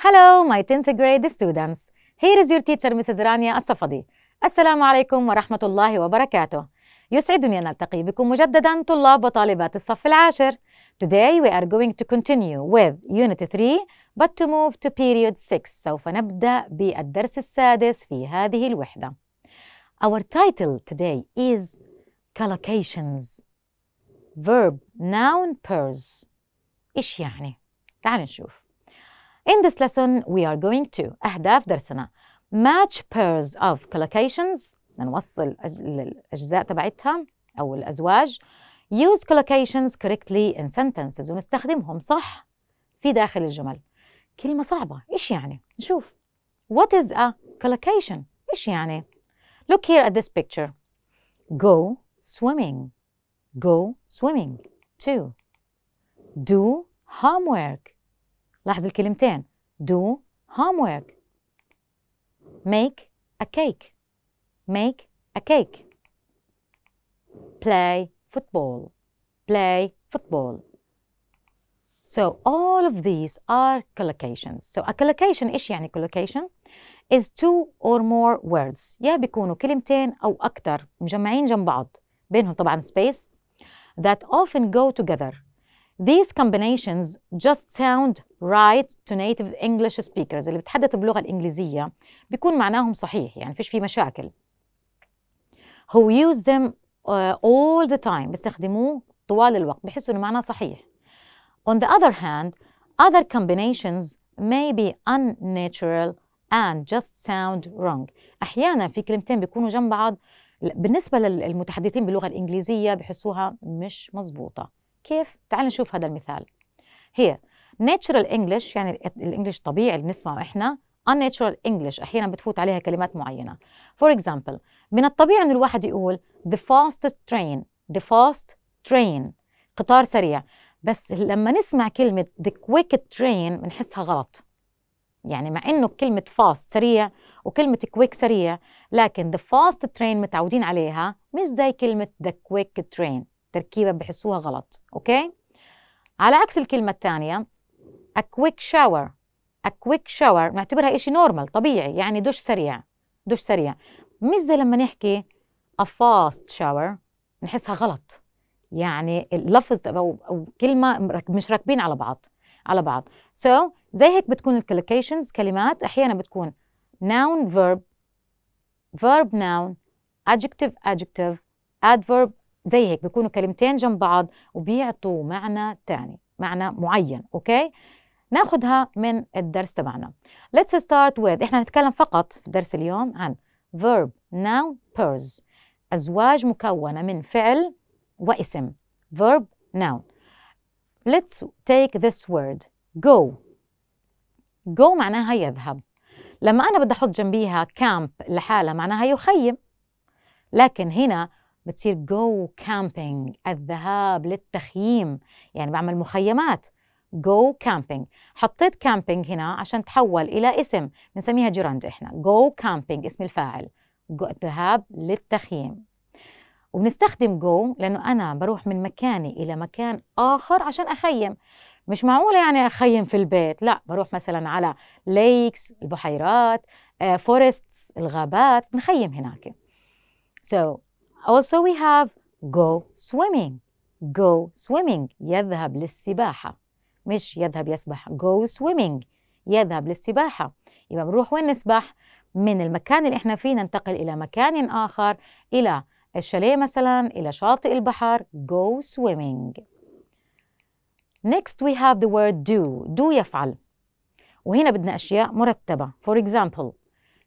Hello, my 10th grade students. Here is your teacher, Mrs. رانيا Asafadi. السلام عليكم ورحمة الله وبركاته. يسعدني أن ألتقي بكم مجددا طلاب وطالبات الصف العاشر. Today we are going to continue with Unit 3 but to move to Period 6. سوف نبدأ بالدرس السادس في هذه الوحدة. Our title today is collocations. Verb, noun, pairs. إيش يعني؟ تعال نشوف. In this lesson, we are going to أهداف درسنا match pairs of collocations نوصل الأجزاء تبعتها أو الأزواج use collocations correctly in sentences ونستخدمهم صح في داخل الجمل كلمة صعبة إيش يعني؟ نشوف What is a collocation? إيش يعني؟ Look here at this picture Go swimming Go swimming 2 Do homework لاحظ الكلمتين do homework make a cake make a cake play football play football so all of these are collocations so a collocation ايش يعني collocation is two or more words يا بيكونوا كلمتين او اكثر مجمعين جنب بعض بينهم طبعا space that often go together these combinations just sound right to native English speakers اللي بتحدث باللغة الإنجليزية بيكون معناهم صحيح يعني فيش فيه مشاكل who use them uh, all the time بيستخدموه طوال الوقت بحسوا إنه معناه صحيح on the other hand other combinations may be unnatural and just sound wrong أحيانا في كلمتين بيكونوا جنب بعض بالنسبة للمتحدثين باللغة الإنجليزية بحسوها مش مزبوطة كيف؟ تعال نشوف هذا المثال here ناتشرال انجلش يعني الانجلش طبيعي اللي بنسمعه احنا unnatural English احيانا بتفوت عليها كلمات معينه فور example من الطبيعي انه الواحد يقول the fastest train the fast train قطار سريع بس لما نسمع كلمه the quick train بنحسها غلط يعني مع انه كلمه fast سريع وكلمه quick سريع لكن the fast train متعودين عليها مش زي كلمه the quick train تركيبه بحسوها غلط اوكي على عكس الكلمه الثانيه a quick shower a quick shower نعتبرها إشي نورمال طبيعي يعني دش سريع دش سريع مش زي لما نحكي a fast shower نحسها غلط يعني اللفظ أو, أو كلمة مش راكبين على بعض على بعض so زي هيك بتكون الكلوكيشنز كلمات أحيانا بتكون noun verb verb noun adjective adjective adverb زي هيك بيكونوا كلمتين جنب بعض وبيعطوا معنى تاني معنى معين اوكي ناخذها من الدرس تبعنا let's start with احنا هنتكلم فقط في درس اليوم عن verb noun pairs أزواج مكونة من فعل واسم verb noun let's take this word go go معناها يذهب لما أنا بدي أحط جنبيها camp لحالها معناها يخيم لكن هنا بتصير go camping الذهاب للتخييم يعني بعمل مخيمات جو كامبينج حطيت كامبينج هنا عشان تحول إلى اسم بنسميها جراند إحنا جو كامبينج اسم الفاعل الذهاب للتخييم وبنستخدم جو لأنه أنا بروح من مكاني إلى مكان آخر عشان أخيم مش معقولة يعني أخيم في البيت لا بروح مثلا على ليكس البحيرات فورستس آه، الغابات نخيم هناك So also we have go swimming go swimming يذهب للسباحة مش يذهب يسبح go swimming يذهب للسباحة يبقى بنروح وين نسبح من المكان اللي احنا فيه ننتقل إلى مكان آخر إلى الشاليه مثلا إلى شاطئ البحر go swimming Next we have the word do do يفعل وهنا بدنا أشياء مرتبة for example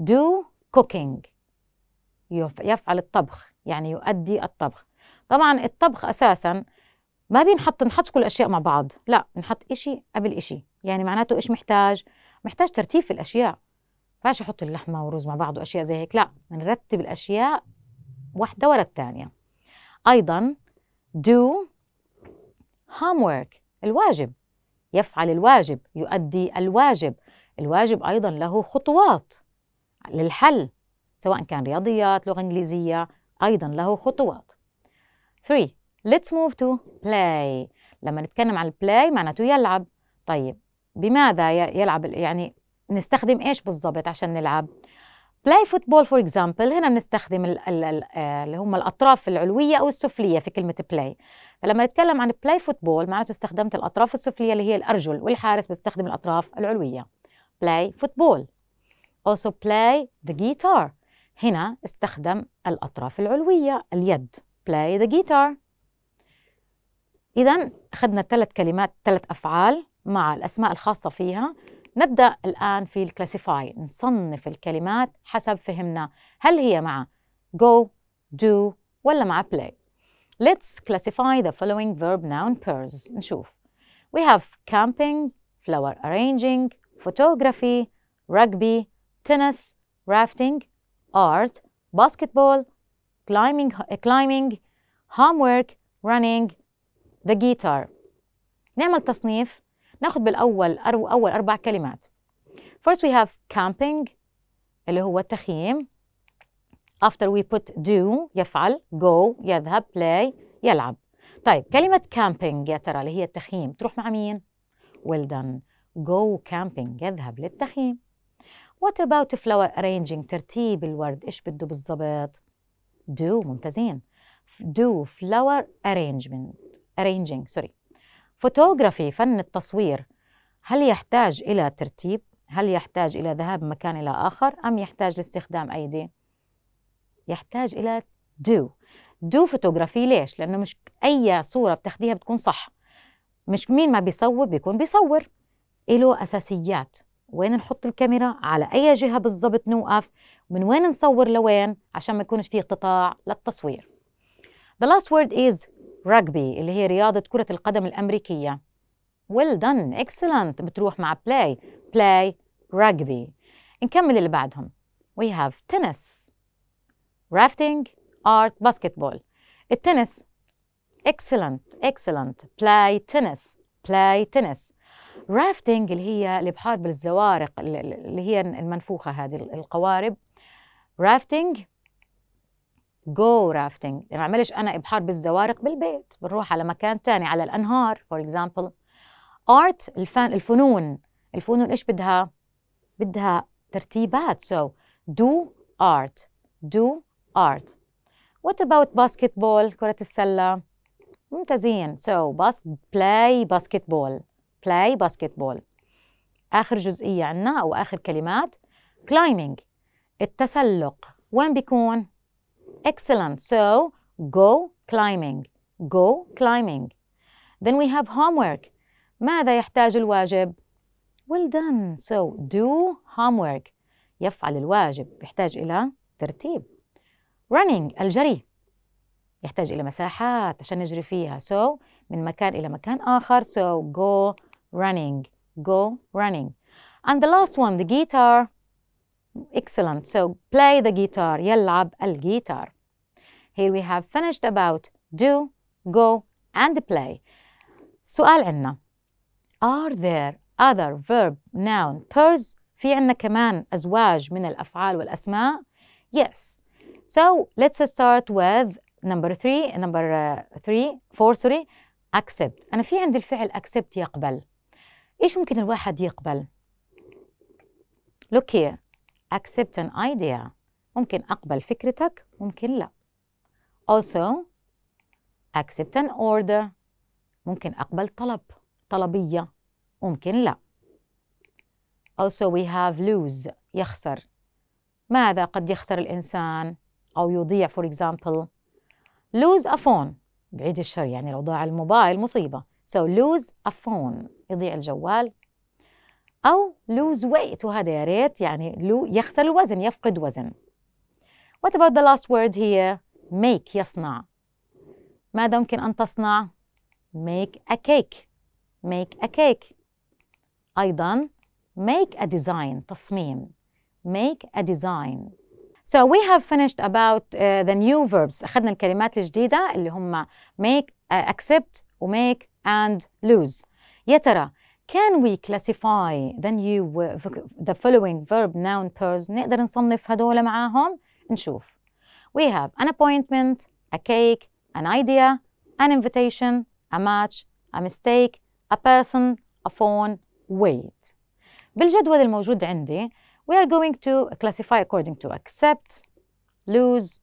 do cooking يفعل الطبخ يعني يؤدي الطبخ طبعا الطبخ أساسا ما بينحط نحط كل الاشياء مع بعض لا نحط إشي قبل إشي يعني معناته ايش محتاج محتاج ترتيب في الاشياء فاش احط اللحمه والرز مع بعض واشياء زي هيك لا نرتب الاشياء واحده ورا الثانيه ايضا do homework الواجب يفعل الواجب يؤدي الواجب الواجب ايضا له خطوات للحل سواء كان رياضيات لغه انجليزيه ايضا له خطوات 3 let's move to play لما نتكلم عن play معناته يلعب طيب بماذا يلعب يعني نستخدم ايش بالضبط عشان نلعب play football for example هنا بنستخدم آه، اللي هم الاطراف العلويه او السفليه في كلمه play فلما نتكلم عن play football معناته استخدمت الاطراف السفليه اللي هي الارجل والحارس بيستخدم الاطراف العلويه play football also play the guitar هنا استخدم الاطراف العلويه اليد play the guitar إذا أخذنا ثلاث كلمات ثلاث أفعال مع الأسماء الخاصة فيها نبدأ الآن في الكلاسيفاي نصنف الكلمات حسب فهمنا هل هي مع go, do ولا مع play Let's classify the following verb noun pairs نشوف We have camping, flower arranging, photography, rugby, tennis, rafting, art, basketball, climbing, climbing homework, running, the guitar نعمل تصنيف ناخذ بالأول أرو أول أربع كلمات first we have camping اللي هو التخييم after we put do يفعل go يذهب play يلعب طيب كلمة camping يا ترى اللي هي التخييم تروح مع مين؟ well done go camping يذهب للتخييم What about flower arranging ترتيب الورد إيش بده بالضبط؟ do ممتازين do flower arrangement arranging سوري فوتوغرافي فن التصوير هل يحتاج إلى ترتيب؟ هل يحتاج إلى ذهاب مكان إلى آخر أم يحتاج لاستخدام أيدي؟ يحتاج إلى do do فوتوغرافي ليش؟ لأنه مش أي صورة بتاخديها بتكون صح مش مين ما بيصور بيكون بيصور إله أساسيات وين نحط الكاميرا على أي جهة بالضبط نوقف من وين نصور لوين عشان ما يكونش في قطاع للتصوير The last word is رجبي اللي هي رياضة كرة القدم الأمريكية ويل دن اكسلنت بتروح مع بلاي بلاي رجبي نكمل اللي بعدهم we have tennis rafting art basketball التنس excellent excellent play tennis play tennis رافتنج اللي هي البحار بالزوارق اللي هي المنفوخه هذه القوارب رافتنج جو رافتنج يعني ما اعملش انا ابحار بالزوارق بالبيت بنروح على مكان تاني على الانهار فور اكزامبل ارت الفن الفنون الفنون ايش بدها بدها ترتيبات سو دو ارت دو ارت وات اباوت باسكتبول كرة السلة ممتازين سو bas play بلاي play basketball آخر جزئية عندنا أو آخر كلمات كلايمينج التسلق وين بيكون Excellent. So go climbing. Go climbing. Then we have homework. ماذا يحتاج الواجب؟ Well done. So do homework. يفعل الواجب يحتاج إلى ترتيب. Running الجري يحتاج إلى مساحات عشان نجري فيها. So من مكان إلى مكان آخر. So go running. Go running. And the last one the guitar. Excellent. So play the guitar. يلعب الجيتار. Here we have finished about, do, go and play. سؤال عنا Are there other verb noun pairs في عنا كمان أزواج من الأفعال والأسماء Yes So let's start with number three number uh, three four sorry accept أنا في عندي الفعل accept يقبل إيش ممكن الواحد يقبل Look here accept an idea ممكن أقبل فكرتك ممكن لا Also accept an order ممكن أقبل طلب طلبية ممكن لا Also we have lose يخسر ماذا قد يخسر الإنسان أو يضيع for example lose a phone بعيد الشر يعني لو ضاع الموبايل مصيبة so lose a phone يضيع الجوال أو lose weight وهذا يا ريت يعني يخسر الوزن يفقد وزن What about the last word here make يصنع ماذا يمكن أن تصنع؟ make a cake make a cake أيضا make a design تصميم make a design So we have finished about uh, the new verbs أخذنا الكلمات الجديدة اللي هم make, uh, accept و make and lose يا ترى can we classify the new the following verb noun pairs نقدر نصنف هدول معاهم نشوف We have an appointment, a cake, an idea, an invitation, a match, a mistake, a person, a phone, wait. بالجدول الموجود عندي we are going to classify according to accept, lose,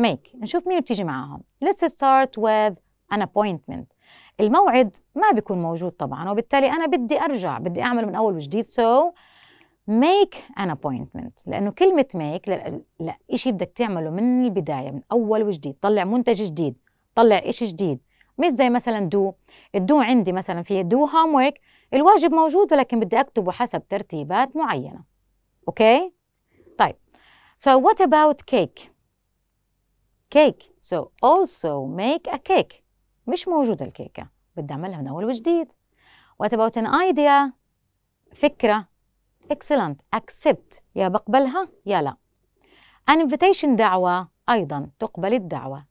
make. نشوف مين بتيجي معاهم. Let's start with an appointment. الموعد ما بيكون موجود طبعا وبالتالي أنا بدي أرجع بدي أعمل من أول وجديد so ميك ان ابوينتمنت لانه كلمه ميك لا, لا شيء بدك تعمله من البدايه من اول وجديد طلع منتج جديد طلع شيء جديد مش زي مثلا دو الدو عندي مثلا في دو هوم ورك الواجب موجود ولكن بدي اكتبه حسب ترتيبات معينه اوكي طيب so what about cake cake so also make a cake مش موجوده الكيكه بدي اعملها من اول وجديد what about an idea فكره excellent accept يا بقبلها يا لا an invitation دعوة أيضا تقبل الدعوة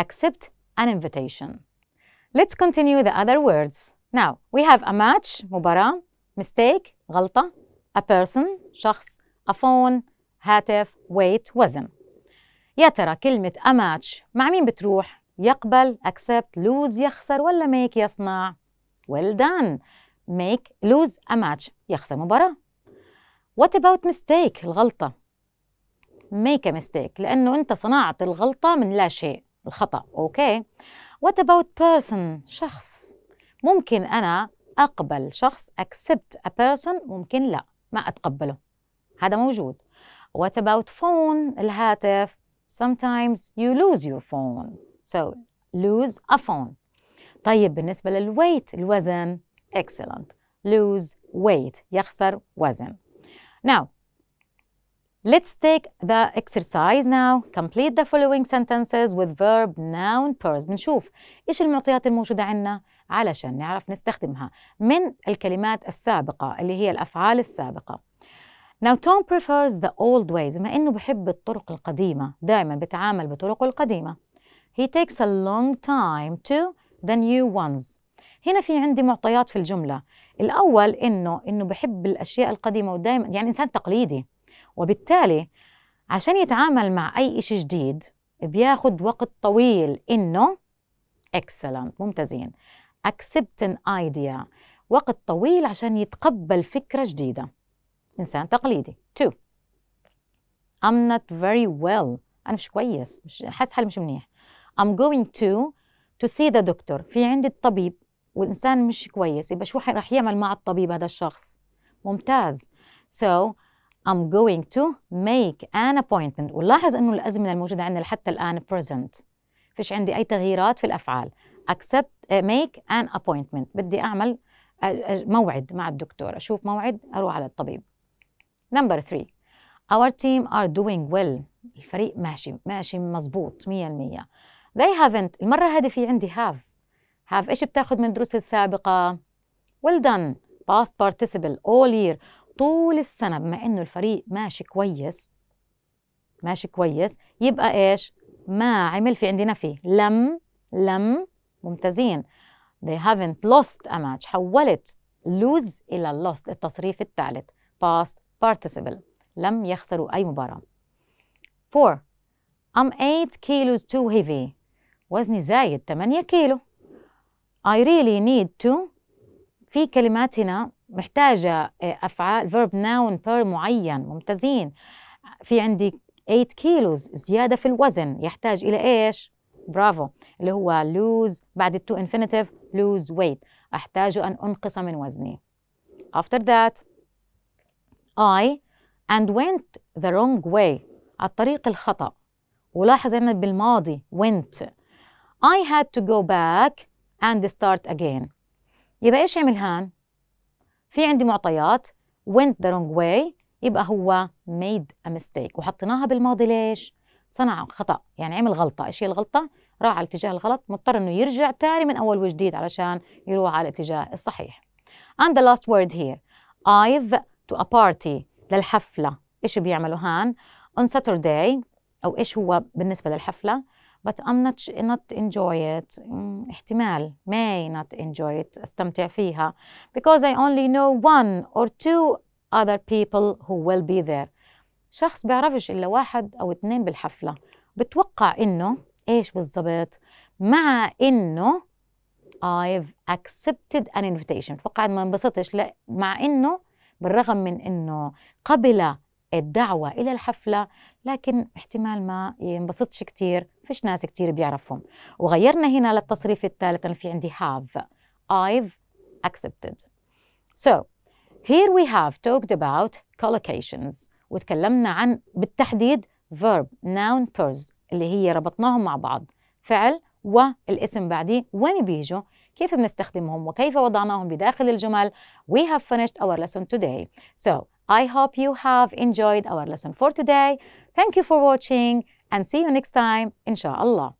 accept an invitation let's continue the other words now we have a match مباراة mistake غلطة a person شخص a phone هاتف weight وزن يا ترى كلمة a match مع مين بتروح يقبل accept lose يخسر ولا make يصنع well done make lose a match يخسر مباراة What about mistake الغلطة make a mistake لأنه أنت صنعت الغلطة من لا شيء الخطأ أوكي What about person شخص ممكن أنا أقبل شخص accept a person ممكن لا ما أتقبله هذا موجود What about phone الهاتف Sometimes you lose your phone So lose a phone طيب بالنسبة للweight الوزن excellent lose weight يخسر وزن Now, let's take the exercise now. Complete the following sentences with verb, noun, pairs. بنشوف إيش المعطيات الموجودة عندنا علشان نعرف نستخدمها من الكلمات السابقة اللي هي الأفعال السابقة. Now Tom prefers the old ways بما إنه بحب الطرق القديمة دائما بتعامل بطرقه القديمة. He takes a long time to the new ones. هنا في عندي معطيات في الجملة الأول إنه إنه بحب الأشياء القديمة ودائما يعني إنسان تقليدي وبالتالي عشان يتعامل مع أي إشي جديد بياخد وقت طويل إنه excellent ممتازين accept an idea وقت طويل عشان يتقبل فكرة جديدة إنسان تقليدي two I'm not very well أنا مش كويس مش حاسس حالي مش منيح I'm going to to see the doctor في عندي الطبيب والانسان مش كويس يبقى شو راح يعمل مع الطبيب هذا الشخص ممتاز so I'm going to make an appointment ولاحظ انه الازمنه الموجوده عندنا لحتى الان present فيش عندي اي تغييرات في الافعال accept uh, make an appointment بدي اعمل uh, uh, موعد مع الدكتور اشوف موعد اروح على الطبيب نمبر 3 our team are doing well الفريق ماشي ماشي مزبوط 100% they haven't المره هذه في عندي have have ايش بتاخذ من الدروس السابقه well done past participle all year طول السنه بما انه الفريق ماشي كويس ماشي كويس يبقى ايش ما عمل في عندي نفي لم لم ممتازين they haven't lost a match حولت lose إلى lost التصريف الثالث past participle لم يخسروا أي مباراة 4 I'm 8 kilos too heavy وزني زايد 8 كيلو I really need to في كلمات هنا محتاجة آه، أفعال verb noun per معين ممتازين في عندي 8 كيلوز زيادة في الوزن يحتاج إلى إيش؟ برافو اللي هو lose بعد التو infinitive lose weight أحتاج أن أنقص من وزني after that I and went the wrong way على الطريق الخطأ ولاحظ أن بالماضي went I had to go back and start again يبقى ايش يعمل هان؟ في عندي معطيات went the wrong way يبقى هو made a mistake وحطيناها بالماضي ليش؟ صنع خطأ يعني عمل غلطة ايش هي الغلطة؟ راح على الاتجاه الغلط مضطر انه يرجع تاني من اول وجديد علشان يروح على الاتجاه الصحيح and the last word here I've to a party للحفلة ايش بيعملوا هان؟ on Saturday او ايش هو بالنسبة للحفلة؟ but I'm not not enjoy it احتمال may not enjoy it استمتع فيها because I only know one or two other people who will be there شخص بيعرفش إلا واحد أو اثنين بالحفلة بتوقع إنه إيش بالضبط مع إنه I've accepted an invitation بتوقع ما انبسطش لا مع إنه بالرغم من إنه قبل الدعوة إلى الحفلة لكن احتمال ما ينبسطش كتير فيش ناس كتير بيعرفهم وغيرنا هنا للتصريف الثالث أنا في عندي have I've accepted So here we have talked about collocations وتكلمنا عن بالتحديد verb noun pers اللي هي ربطناهم مع بعض فعل والاسم بعديه وين بيجوا كيف بنستخدمهم وكيف وضعناهم بداخل الجمل We have finished our lesson today So I hope you have enjoyed our lesson for today. Thank you for watching and see you next time, inshallah.